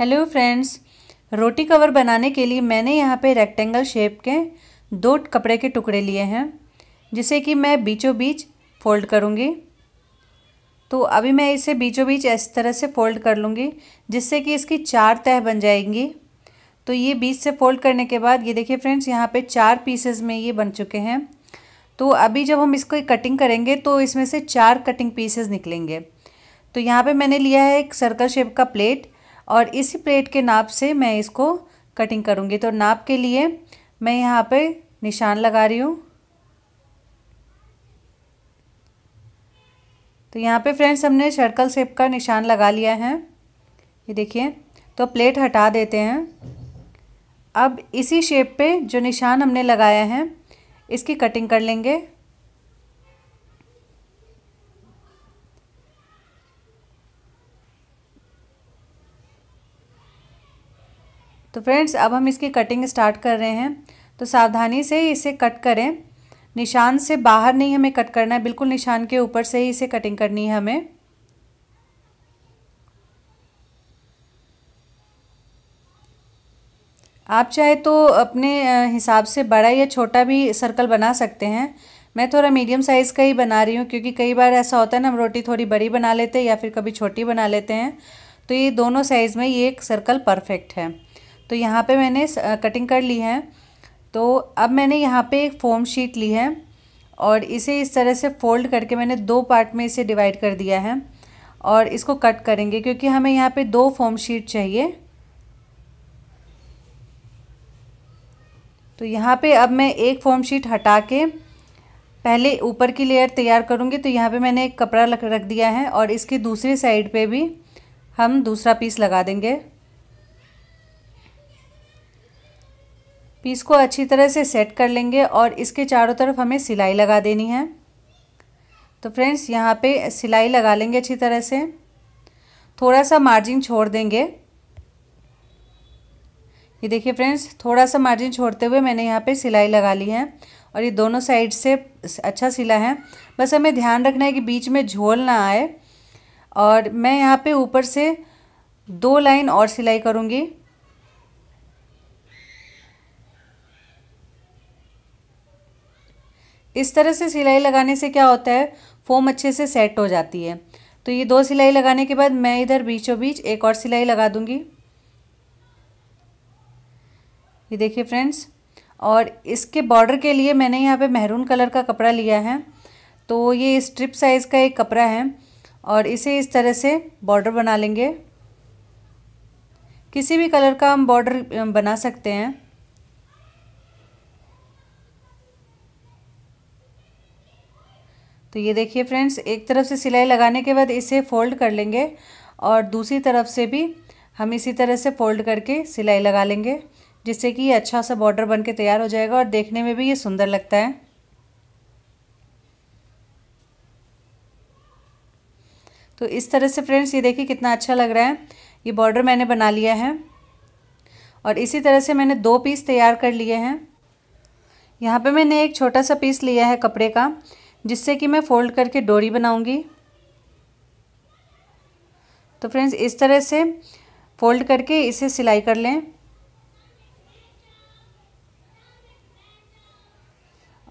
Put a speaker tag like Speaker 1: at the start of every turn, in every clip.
Speaker 1: hello friends रोटी cover बनाने के लिए मैंने यहाँ पे रेक्टेंगल शेप के दो कपड़े के टुकड़े लिए हैं जिसे कि मैं बीचों बीच फोल्ड करूँगी तो अभी मैं इसे बीचों बीच इस तरह से फोल्ड कर लूँगी जिससे कि इसकी चार तह बन जाएंगी तो ये बीच से फोल्ड करने के बाद ये देखिए फ्रेंड्स यहाँ पे चार पीसेज में ये बन चुके हैं तो अभी जब हम इसको कटिंग करेंगे तो इसमें से चार कटिंग पीसेज निकलेंगे तो यहाँ पे मैंने लिया है एक सर्कल शेप का प्लेट और इसी प्लेट के नाप से मैं इसको कटिंग करूँगी तो नाप के लिए मैं यहाँ पे निशान लगा रही हूँ तो यहाँ पे फ्रेंड्स हमने सर्कल शेप का निशान लगा लिया है ये देखिए तो प्लेट हटा देते हैं अब इसी शेप पे जो निशान हमने लगाया है इसकी कटिंग कर लेंगे तो फ्रेंड्स अब हम इसकी कटिंग स्टार्ट कर रहे हैं तो सावधानी से इसे कट करें निशान से बाहर नहीं हमें कट करना है बिल्कुल निशान के ऊपर से ही इसे कटिंग करनी है हमें आप चाहे तो अपने हिसाब से बड़ा या छोटा भी सर्कल बना सकते हैं मैं थोड़ा मीडियम साइज़ का ही बना रही हूँ क्योंकि कई बार ऐसा होता है ना हम रोटी थोड़ी बड़ी बना लेते हैं या फिर कभी छोटी बना लेते हैं तो ये दोनों साइज़ में ये एक सर्कल परफेक्ट है तो यहाँ पे मैंने कटिंग कर ली है तो अब मैंने यहाँ पे एक फोम शीट ली है और इसे इस तरह से फोल्ड करके मैंने दो पार्ट में इसे डिवाइड कर दिया है और इसको कट करेंगे क्योंकि हमें यहाँ पे दो फोम शीट चाहिए तो यहाँ पे अब मैं एक फोम शीट हटा के पहले ऊपर की लेयर तैयार करूँगी तो यहाँ पे मैंने एक कपड़ा रख दिया है और इसके दूसरी साइड पे भी हम दूसरा पीस लगा देंगे पीस को अच्छी तरह से सेट कर लेंगे और इसके चारों तरफ हमें सिलाई लगा देनी है तो फ्रेंड्स यहाँ पे सिलाई लगा लेंगे अच्छी तरह से थोड़ा सा मार्जिन छोड़ देंगे ये देखिए फ्रेंड्स थोड़ा सा मार्जिन छोड़ते हुए मैंने यहाँ पे सिलाई लगा ली है और ये दोनों साइड से अच्छा सिला है बस हमें ध्यान रखना है कि बीच में झोल ना आए और मैं यहाँ पर ऊपर से दो लाइन और सिलाई करूँगी इस तरह से सिलाई लगाने से क्या होता है फोम अच्छे से सेट हो जाती है तो ये दो सिलाई लगाने के बाद मैं इधर बीचों बीच एक और सिलाई लगा दूँगी ये देखिए फ्रेंड्स और इसके बॉर्डर के लिए मैंने यहाँ पे मेहरून कलर का कपड़ा लिया है तो ये स्ट्रिप साइज़ का एक कपड़ा है और इसे इस तरह से बॉर्डर बना लेंगे किसी भी कलर का हम बॉर्डर बना सकते हैं तो ये देखिए फ्रेंड्स एक तरफ से सिलाई लगाने के बाद इसे फोल्ड कर लेंगे और दूसरी तरफ से भी हम इसी तरह से फोल्ड करके सिलाई लगा लेंगे जिससे कि ये अच्छा सा बॉर्डर बन के तैयार हो जाएगा और देखने में भी ये सुंदर लगता है तो इस तरह से फ्रेंड्स ये देखिए कितना अच्छा लग रहा है ये बॉर्डर मैंने बना लिया है और इसी तरह से मैंने दो पीस तैयार कर लिए हैं यहाँ पे मैंने एक छोटा सा पीस लिया है कपड़े का जिससे कि मैं फ़ोल्ड करके डोरी बनाऊंगी तो फ्रेंड्स इस तरह से फोल्ड करके इसे सिलाई कर लें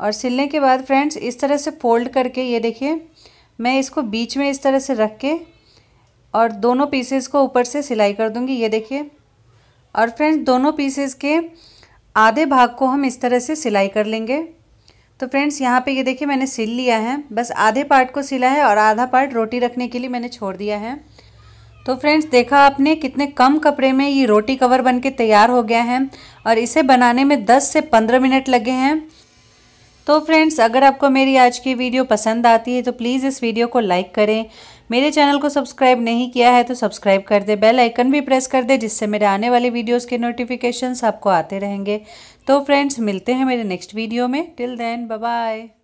Speaker 1: और सिलने के बाद फ्रेंड्स इस तरह से फोल्ड करके ये देखिए मैं इसको बीच में इस तरह से रख के और दोनों पीसेस को ऊपर से सिलाई कर दूंगी ये देखिए और फ्रेंड्स दोनों पीसेस के आधे भाग को हम इस तरह से सिलाई कर लेंगे तो फ्रेंड्स यहाँ पे ये देखिए मैंने सिल लिया है बस आधे पार्ट को सिला है और आधा पार्ट रोटी रखने के लिए मैंने छोड़ दिया है तो फ्रेंड्स देखा आपने कितने कम कपड़े में ये रोटी कवर बन के तैयार हो गया है और इसे बनाने में 10 से 15 मिनट लगे हैं तो फ्रेंड्स अगर आपको मेरी आज की वीडियो पसंद आती है तो प्लीज़ इस वीडियो को लाइक करें मेरे चैनल को सब्सक्राइब नहीं किया है तो सब्सक्राइब कर दे बेल आइकन भी प्रेस कर दे जिससे मेरे आने वाले वीडियोस के नोटिफिकेशंस आपको आते रहेंगे तो फ्रेंड्स मिलते हैं मेरे नेक्स्ट वीडियो में टिल देन बाय